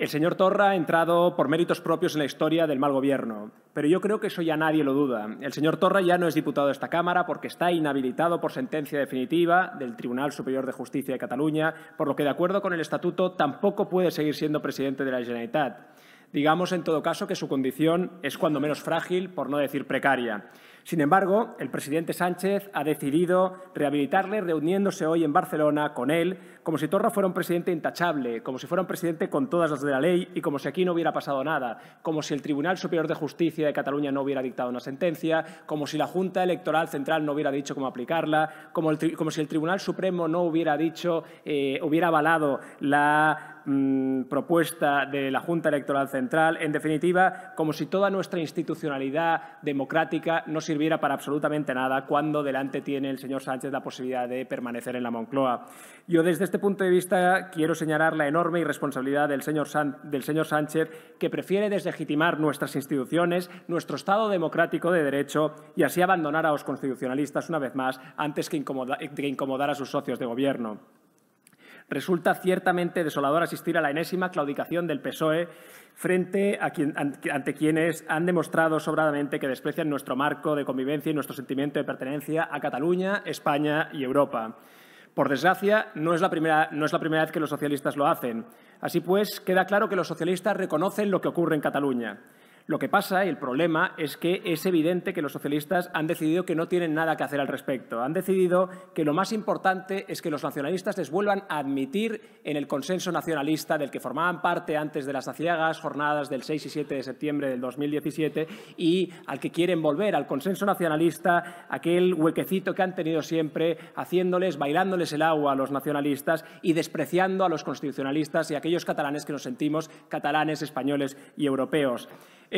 El señor Torra ha entrado por méritos propios en la historia del mal gobierno, pero yo creo que eso ya nadie lo duda. El señor Torra ya no es diputado de esta Cámara porque está inhabilitado por sentencia definitiva del Tribunal Superior de Justicia de Cataluña, por lo que, de acuerdo con el Estatuto, tampoco puede seguir siendo presidente de la Generalitat. Digamos, en todo caso, que su condición es cuando menos frágil, por no decir precaria. Sin embargo, el presidente Sánchez ha decidido rehabilitarle reuniéndose hoy en Barcelona con él, como si Torra fuera un presidente intachable, como si fuera un presidente con todas las de la ley y como si aquí no hubiera pasado nada, como si el Tribunal Superior de Justicia de Cataluña no hubiera dictado una sentencia, como si la Junta Electoral Central no hubiera dicho cómo aplicarla, como, si el Tribunal Supremo no hubiera dicho, eh, hubiera avalado la Mm, propuesta de la Junta Electoral Central, en definitiva, como si toda nuestra institucionalidad democrática no sirviera para absolutamente nada cuando delante tiene el señor Sánchez la posibilidad de permanecer en la Moncloa. Yo desde este punto de vista quiero señalar la enorme irresponsabilidad del señor, Sánchez que prefiere deslegitimar nuestras instituciones, nuestro Estado democrático de derecho y así abandonar a los constitucionalistas una vez más antes que incomodar a sus socios de gobierno resulta ciertamente desolador asistir a la enésima claudicación del PSOE frente a ante quienes han demostrado sobradamente que desprecian nuestro marco de convivencia y nuestro sentimiento de pertenencia a Cataluña, España y Europa. Por desgracia, no es, no es la primera vez que los socialistas lo hacen. Así pues, queda claro que los socialistas reconocen lo que ocurre en Cataluña. Lo que pasa y el problema es que es evidente que los socialistas han decidido que no tienen nada que hacer al respecto. Han decidido que lo más importante es que los nacionalistas les vuelvan a admitir en el consenso nacionalista del que formaban parte antes de las aciagas jornadas del 6 y 7 de septiembre del 2017 y al que quieren volver, al consenso nacionalista, aquel huequecito que han tenido siempre, haciéndoles, bailándoles el agua a los nacionalistas y despreciando a los constitucionalistas y a aquellos catalanes que nos sentimos catalanes, españoles y europeos.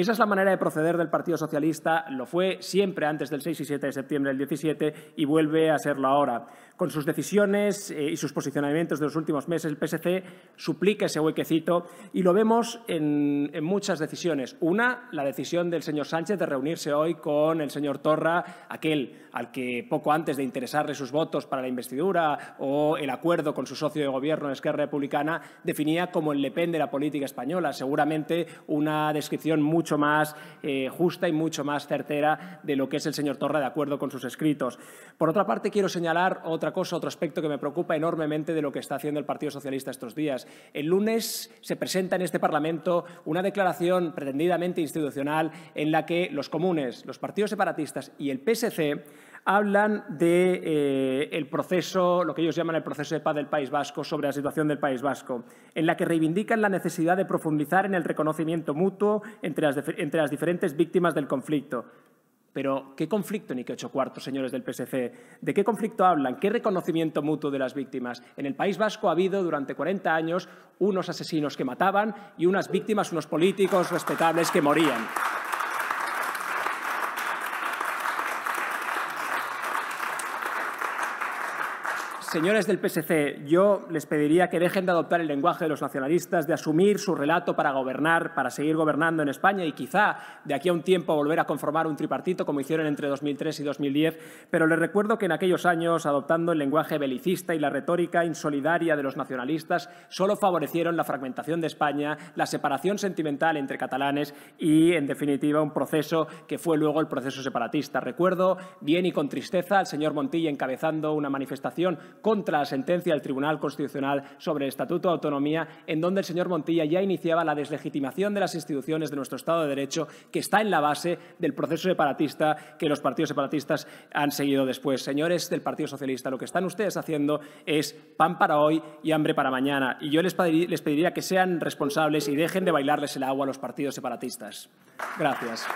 Esa es la manera de proceder del Partido Socialista, lo fue siempre antes del 6 y 7 de septiembre del 17 y vuelve a serlo ahora. Con sus decisiones eh, y sus posicionamientos de los últimos meses, el PSC suplica ese huequecito y lo vemos en, muchas decisiones. Una, la decisión del señor Sánchez de reunirse hoy con el señor Torra, aquel al que poco antes de interesarle sus votos para la investidura o el acuerdo con su socio de gobierno, Esquerra Republicana, definía como el Le de la política española. Seguramente una descripción muy mucho más eh, justa y mucho más certera de lo que es el señor Torra de acuerdo con sus escritos. Por otra parte, quiero señalar otra cosa, otro aspecto que me preocupa enormemente de lo que está haciendo el Partido Socialista estos días. El lunes se presenta en este Parlamento una declaración pretendidamente institucional en la que los comunes, los partidos separatistas y el PSC hablan de, eh, el proceso, lo que ellos llaman el proceso de paz del País Vasco, sobre la situación del País Vasco, en la que reivindican la necesidad de profundizar en el reconocimiento mutuo entre las, entre las diferentes víctimas del conflicto. Pero, ¿qué conflicto ni qué ocho cuartos, señores del PSC? ¿De qué conflicto hablan? ¿Qué reconocimiento mutuo de las víctimas? En el País Vasco ha habido durante 40 años unos asesinos que mataban y unas víctimas, unos políticos respetables que morían. Señores del PSC, yo les pediría que dejen de adoptar el lenguaje de los nacionalistas, de asumir su relato para gobernar, para seguir gobernando en España y quizá de aquí a un tiempo volver a conformar un tripartito como hicieron entre 2003 y 2010. Pero les recuerdo que en aquellos años, adoptando el lenguaje belicista y la retórica insolidaria de los nacionalistas, solo favorecieron la fragmentación de España, la separación sentimental entre catalanes y, en definitiva, un proceso que fue luego el proceso separatista. Recuerdo bien y con tristeza al señor Montilla encabezando una manifestación contra la sentencia del Tribunal Constitucional sobre el Estatuto de Autonomía, en donde el señor Montilla ya iniciaba la deslegitimación de las instituciones de nuestro Estado de Derecho, que está en la base del proceso separatista que los partidos separatistas han seguido después. Señores del Partido Socialista, lo que están ustedes haciendo es pan para hoy y hambre para mañana. Y yo les pediría que sean responsables y dejen de bailarles el agua a los partidos separatistas. Gracias.